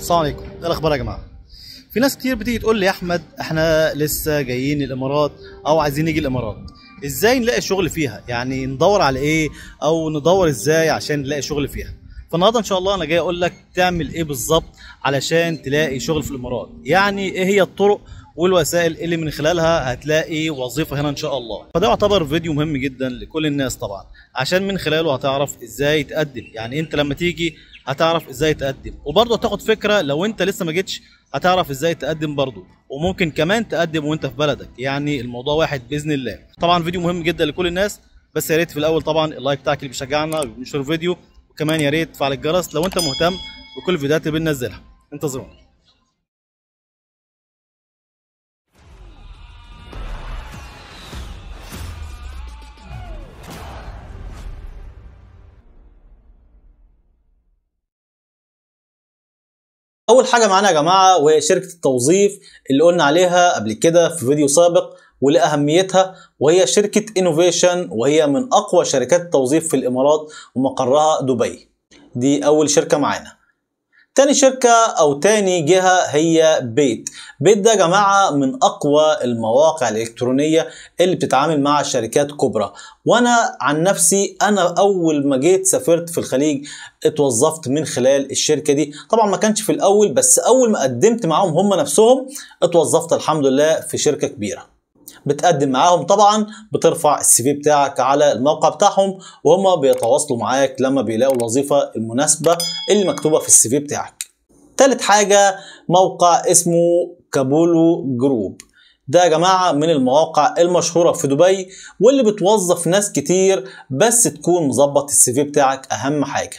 السلام عليكم ايه الاخبار يا جماعه في ناس كتير بتيجي تقول لي يا احمد احنا لسه جايين الامارات او عايزين نيجي الامارات ازاي نلاقي شغل فيها يعني ندور على ايه او ندور ازاي عشان نلاقي شغل فيها فالنهارده ان شاء الله انا جاي اقول لك تعمل ايه بالظبط علشان تلاقي شغل في الامارات يعني ايه هي الطرق والوسائل اللي من خلالها هتلاقي وظيفه هنا ان شاء الله فده يعتبر فيديو مهم جدا لكل الناس طبعا عشان من خلاله هتعرف ازاي تقدم يعني انت لما تيجي هتعرف ازاي تقدم وبرضه هتاخد فكره لو انت لسه ما جيتش هتعرف ازاي تقدم برضه وممكن كمان تقدم وانت في بلدك يعني الموضوع واحد باذن الله طبعا فيديو مهم جدا لكل الناس بس يا ريت في الاول طبعا اللايك بتاعك اللي بيشجعنا وبنشر الفيديو وكمان يا ريت تفعل الجرس لو انت مهتم بكل الفيديوهات اللي بننزلها انتظرونا اول حاجه معانا يا جماعه وشركه التوظيف اللي قلنا عليها قبل كده في فيديو سابق ولاهميتها وهي شركه انوفيشن وهي من اقوى شركات التوظيف في الامارات ومقرها دبي دي اول شركه معانا تاني شركة أو تاني جهة هي بيت بيت ده جماعة من أقوى المواقع الإلكترونية اللي بتتعامل مع شركات كبرى وأنا عن نفسي أنا أول ما جيت سافرت في الخليج اتوظفت من خلال الشركة دي طبعا ما كانش في الأول بس أول ما قدمت معاهم هم نفسهم اتوظفت الحمد لله في شركة كبيرة بتقدم معاهم طبعا بترفع السي في بتاعك على الموقع بتاعهم وهم بيتواصلوا معاك لما بيلاقوا الوظيفه المناسبه اللي مكتوبه في السي في بتاعك تالت حاجه موقع اسمه كابولو جروب ده يا جماعة من المواقع المشهورة في دبي واللي بتوظف ناس كتير بس تكون مظبط السي في بتاعك أهم حاجة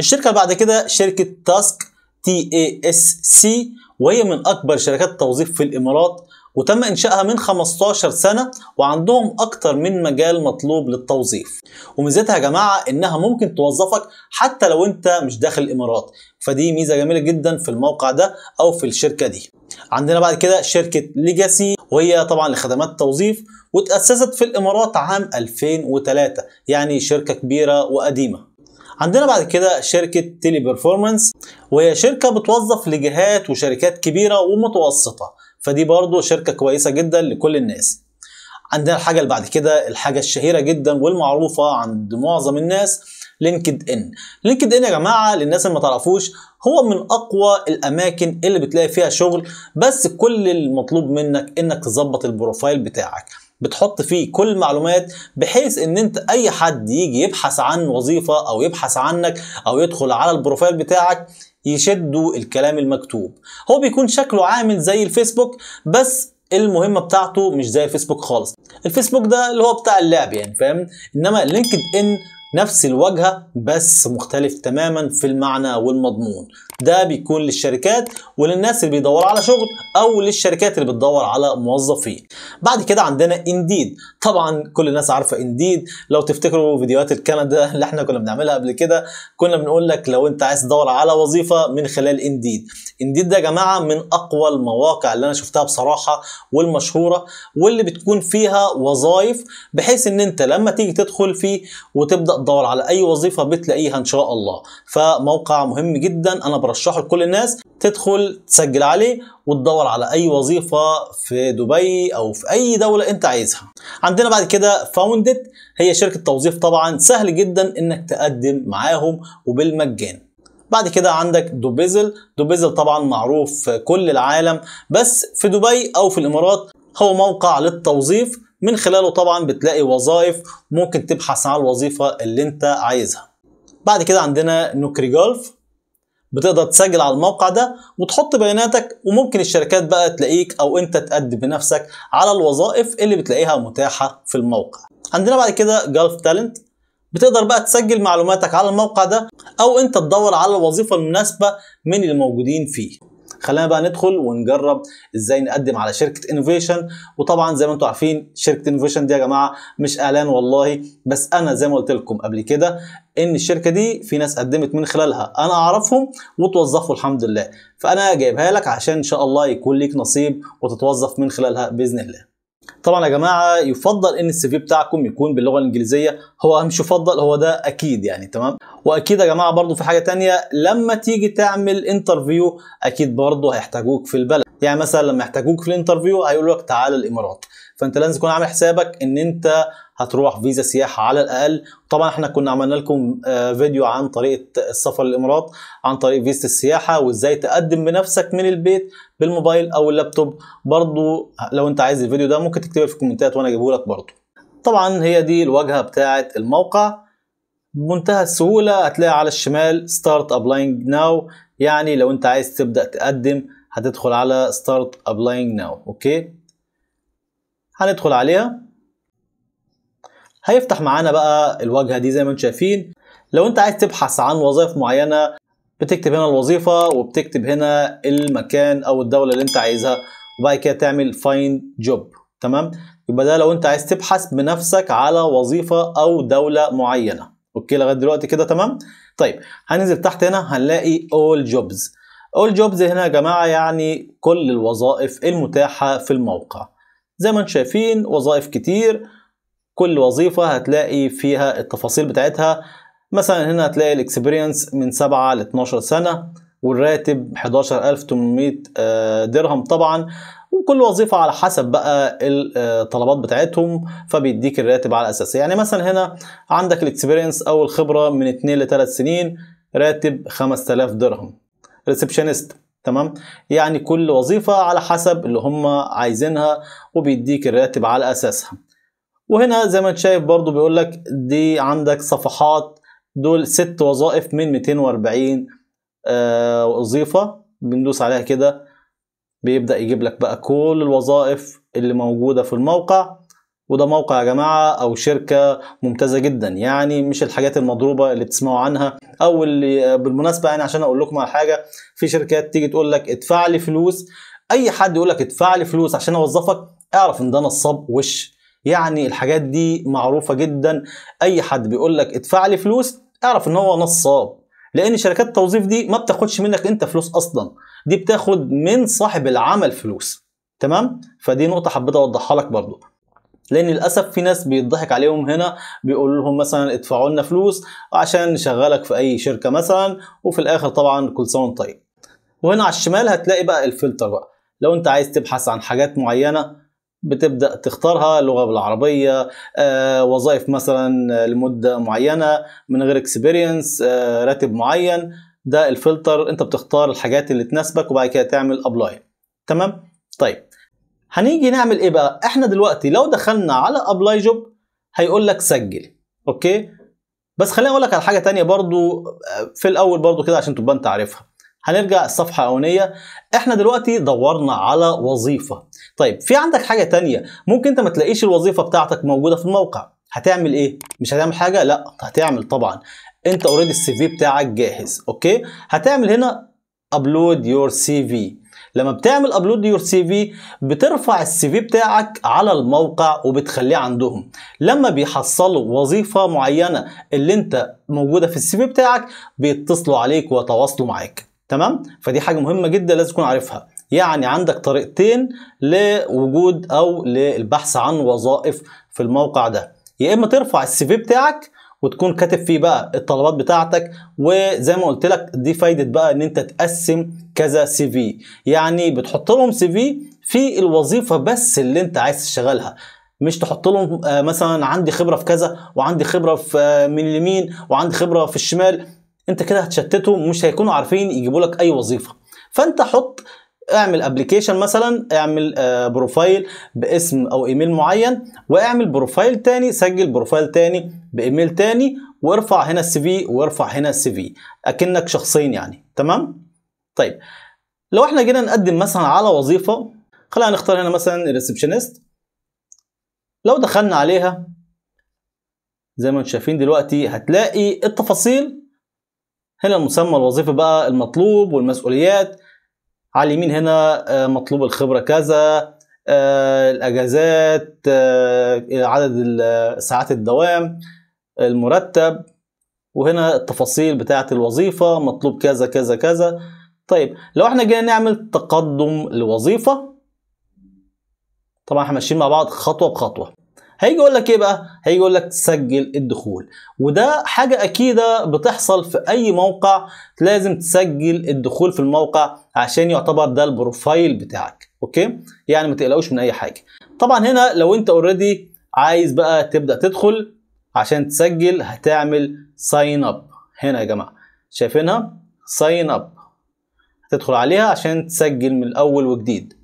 الشركة اللي بعد كده شركة تاسك تي اي اس سي وهي من أكبر شركات التوظيف في الإمارات وتم إنشائها من 15 سنة وعندهم أكتر من مجال مطلوب للتوظيف وميزتها يا جماعة إنها ممكن توظفك حتى لو أنت مش داخل الإمارات فدي ميزة جميلة جدا في الموقع ده أو في الشركة دي عندنا بعد كده شركة ليجاسي وهي طبعا لخدمات التوظيف وتأسست في الإمارات عام 2003 يعني شركة كبيرة وقديمة عندنا بعد كده شركة تيلي بيرفورمانس وهي شركة بتوظف لجهات وشركات كبيرة ومتوسطة فدي برضو شركة كويسة جدا لكل الناس عندنا الحاجة اللي بعد كده الحاجة الشهيرة جدا والمعروفة عند معظم الناس لينكد ان لينكد ان يا جماعة للناس اللي ما تعرفوش هو من اقوى الاماكن اللي بتلاقي فيها شغل بس كل المطلوب منك انك تظبط البروفايل بتاعك بتحط فيه كل المعلومات بحيث ان انت اي حد يجي يبحث عن وظيفة او يبحث عنك او يدخل على البروفايل بتاعك يشدوا الكلام المكتوب هو بيكون شكله عامل زي الفيسبوك بس المهمة بتاعته مش زي الفيسبوك خالص الفيسبوك ده اللي هو بتاع اللعب يعني فاهم انما لينكد ان نفس الواجهة بس مختلف تماما في المعنى والمضمون ده بيكون للشركات وللناس اللي بيدور على شغل او للشركات اللي بتدور على موظفين بعد كده عندنا انديد طبعا كل الناس عارفه انديد لو تفتكروا فيديوهات الكندا اللي احنا كنا بنعملها قبل كده كنا بنقول لك لو انت عايز تدور على وظيفه من خلال انديد انديد ده يا جماعه من اقوى المواقع اللي انا شفتها بصراحه والمشهوره واللي بتكون فيها وظائف بحيث ان انت لما تيجي تدخل فيه وتبدا تدور على اي وظيفه بتلاقيها ان شاء الله فموقع مهم جدا انا برشحه لكل الناس تدخل تسجل عليه وتدور على اي وظيفه في دبي او في اي دوله انت عايزها عندنا بعد كده فاوندت هي شركه توظيف طبعا سهل جدا انك تقدم معاهم وبالمجان بعد كده عندك دوبيزل دوبيزل طبعا معروف في كل العالم بس في دبي او في الامارات هو موقع للتوظيف من خلاله طبعا بتلاقي وظائف ممكن تبحث عن الوظيفة اللي انت عايزها بعد كده عندنا نوكري جولف بتقدر تسجل على الموقع ده وتحط بياناتك وممكن الشركات بقى تلاقيك او انت تقدم بنفسك على الوظائف اللي بتلاقيها متاحة في الموقع عندنا بعد كده جولف تالنت بتقدر بقى تسجل معلوماتك على الموقع ده او انت تدور على الوظيفة المناسبة من اللي موجودين فيه خلينا بقى ندخل ونجرب ازاي نقدم على شركه انوفيشن وطبعا زي ما انتم عارفين شركه انوفيشن دي يا جماعه مش اعلان والله بس انا زي ما قلت لكم قبل كده ان الشركه دي في ناس قدمت من خلالها انا اعرفهم وتوظفوا الحمد لله فانا جايبها لك عشان ان شاء الله يكون ليك نصيب وتتوظف من خلالها باذن الله طبعا يا جماعه يفضل ان السي في بتاعكم يكون باللغه الانجليزيه هو مش يفضل هو ده اكيد يعني تمام واكيد يا جماعه برضو في حاجه تانية لما تيجي تعمل انترفيو اكيد برضو هيحتاجوك في البلد يعني مثلا لما يحتاجوك في الانترفيو هيقول لك تعال الامارات فانت لازم تكون عامل حسابك ان انت هتروح فيزا سياحه على الاقل طبعا احنا كنا عملنا لكم آه، فيديو عن طريقه السفر للامارات عن طريق فيزا السياحه وازاي تقدم بنفسك من البيت بالموبايل او اللابتوب برضو لو انت عايز الفيديو ده ممكن تكتبه في الكومنتات وانا اجيبه لك برضو طبعا هي دي الواجهه بتاعه الموقع بمنتهى السهوله هتلاقي على الشمال ستارت ابلاينج ناو يعني لو انت عايز تبدا تقدم هتدخل على ستارت ابلاينج ناو اوكي هندخل عليها هيفتح معانا بقى الواجهه دي زي ما انتم شايفين لو انت عايز تبحث عن وظائف معينه بتكتب هنا الوظيفه وبتكتب هنا المكان او الدوله اللي انت عايزها وبعد كده تعمل فايند جوب تمام يبقى ده لو انت عايز تبحث بنفسك على وظيفه او دوله معينه اوكي لغايه دلوقتي كده تمام طيب هننزل تحت هنا هنلاقي اول جوبز اول جوبز هنا يا جماعه يعني كل الوظائف المتاحه في الموقع زي ما انتم شايفين وظائف كتير كل وظيفة هتلاقي فيها التفاصيل بتاعتها مثلا هنا هتلاقي الاكسبيرينس من 7 ل 12 سنة والراتب 11800 آه، درهم طبعا وكل وظيفة على حسب بقى الطلبات آه، بتاعتهم فبيديك الراتب على أساسه يعني مثلا هنا عندك الاكسبيرينس أو الخبرة من 2 ل 3 سنين راتب 5000 درهم ريسبشنست تمام يعني كل وظيفة على حسب اللي هم عايزينها وبيديك الراتب على أساسها وهنا زي ما انت شايف برضو بيقول لك دي عندك صفحات دول ست وظائف من 240 آه وظيفة بندوس عليها كده بيبدأ يجيب لك بقى كل الوظائف اللي موجودة في الموقع وده موقع يا جماعه او شركه ممتازه جدا يعني مش الحاجات المضروبه اللي بتسمعوا عنها او اللي بالمناسبه يعني عشان اقول لكم على حاجه في شركات تيجي تقول لك ادفع لي فلوس اي حد يقول لك ادفع لي فلوس عشان اوظفك اعرف ان ده نصاب وش يعني الحاجات دي معروفه جدا اي حد بيقول لك ادفع لي فلوس اعرف ان هو نصاب لان شركات التوظيف دي ما بتاخدش منك انت فلوس اصلا دي بتاخد من صاحب العمل فلوس تمام فدي نقطه حبيت اوضحها لك برضو لان للاسف في ناس بيضحك عليهم هنا بيقول لهم مثلا ادفعوا لنا فلوس عشان نشغلك في اي شركه مثلا وفي الاخر طبعا كل سنه وانت طيب وهنا على الشمال هتلاقي بقى الفلتر بقى لو انت عايز تبحث عن حاجات معينه بتبدا تختارها لغه بالعربيه آه، وظائف مثلا لمده معينه من غير اكسبيرينس آه، راتب معين ده الفلتر انت بتختار الحاجات اللي تناسبك وبعد كده تعمل ابلاي تمام طيب هنيجي نعمل ايه بقى احنا دلوقتي لو دخلنا على ابلاي جوب هيقول لك سجل اوكي بس خليني اقول لك على حاجه ثانيه برضو آه، في الاول برضو كده عشان تبقى انت عارفها هنرجع الصفحة الأولانية احنا دلوقتي دورنا على وظيفة طيب في عندك حاجة تانية ممكن انت ما تلاقيش الوظيفة بتاعتك موجودة في الموقع هتعمل ايه مش هتعمل حاجة لا هتعمل طبعا انت اوريدي السي في بتاعك جاهز اوكي هتعمل هنا ابلود يور سي في لما بتعمل ابلود يور سي في بترفع السي في بتاعك على الموقع وبتخليه عندهم لما بيحصلوا وظيفه معينه اللي انت موجوده في السي في بتاعك بيتصلوا عليك ويتواصلوا معاك تمام فدي حاجه مهمه جدا لازم تكون عارفها يعني عندك طريقتين لوجود او للبحث عن وظائف في الموقع ده يا اما ترفع السي في بتاعك وتكون كاتب فيه بقى الطلبات بتاعتك وزي ما قلت لك دي فايده بقى ان انت تقسم كذا سي في يعني بتحط لهم سي في في الوظيفه بس اللي انت عايز تشتغلها مش تحط لهم آه، مثلا عندي خبره في كذا وعندي خبره في آه، من اليمين وعندي خبره في الشمال انت كده هتشتتهم مش هيكونوا عارفين يجيبوا لك اي وظيفه فانت حط اعمل ابلكيشن مثلا اعمل بروفايل آه، باسم او ايميل معين واعمل بروفايل تاني سجل بروفايل تاني بايميل تاني وارفع هنا السي في وارفع هنا السي في اكنك شخصين يعني تمام طيب لو احنا جينا نقدم مثلا على وظيفه خلينا نختار هنا مثلا ريسبشنست لو دخلنا عليها زي ما انتم شايفين دلوقتي هتلاقي التفاصيل هنا المسمى الوظيفه بقى المطلوب والمسؤوليات على اليمين هنا آه، مطلوب الخبرة كذا آه، الأجازات آه، عدد ساعات الدوام المرتب وهنا التفاصيل بتاعة الوظيفة مطلوب كذا كذا كذا طيب لو احنا جينا نعمل تقدم لوظيفة طبعا احنا ماشيين مع بعض خطوة بخطوة هيجي يقول لك ايه بقى هيجي يقول لك سجل الدخول وده حاجه اكيده بتحصل في اي موقع لازم تسجل الدخول في الموقع عشان يعتبر ده البروفايل بتاعك اوكي يعني ما تقلقوش من اي حاجه طبعا هنا لو انت اوريدي عايز بقى تبدا تدخل عشان تسجل هتعمل ساين اب هنا يا جماعه شايفينها ساين اب هتدخل عليها عشان تسجل من الاول وجديد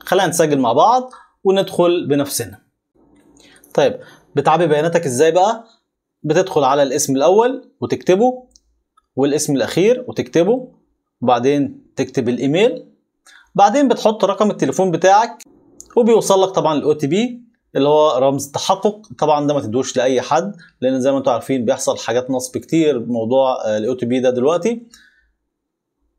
خلينا نسجل مع بعض وندخل بنفسنا طيب بتعبي بياناتك ازاي بقى بتدخل على الاسم الاول وتكتبه والاسم الاخير وتكتبه وبعدين تكتب الايميل بعدين بتحط رقم التليفون بتاعك وبيوصل لك طبعا الاو تي بي اللي هو رمز التحقق طبعا ده ما تدوش لاي حد لان زي ما انتم عارفين بيحصل حاجات نصب كتير بموضوع الاو تي بي ده دلوقتي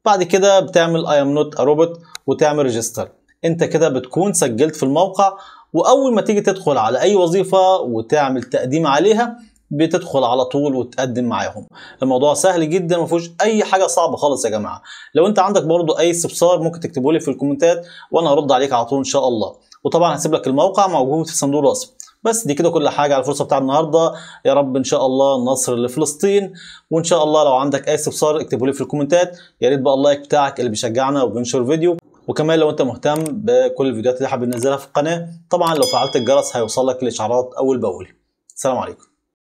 بعد كده بتعمل اي ام نوت روبوت وتعمل ريجستر انت كده بتكون سجلت في الموقع واول ما تيجي تدخل على اي وظيفه وتعمل تقديم عليها بتدخل على طول وتقدم معاهم الموضوع سهل جدا ما فيهوش اي حاجه صعبه خالص يا جماعه لو انت عندك برضو اي استفسار ممكن تكتبه لي في الكومنتات وانا هرد عليك على طول ان شاء الله وطبعا هسيب لك الموقع موجود في صندوق الوصف بس دي كده كل حاجه على الفرصه بتاع النهارده يا رب ان شاء الله نصر لفلسطين وان شاء الله لو عندك اي استفسار اكتبه لي في الكومنتات يا ريت بقى اللايك بتاعك اللي بيشجعنا وبينشر فيديو وكمان لو انت مهتم بكل الفيديوهات اللي حابب ننزلها في القناه طبعا لو فعلت الجرس هيوصلك الاشعارات اول باول سلام عليكم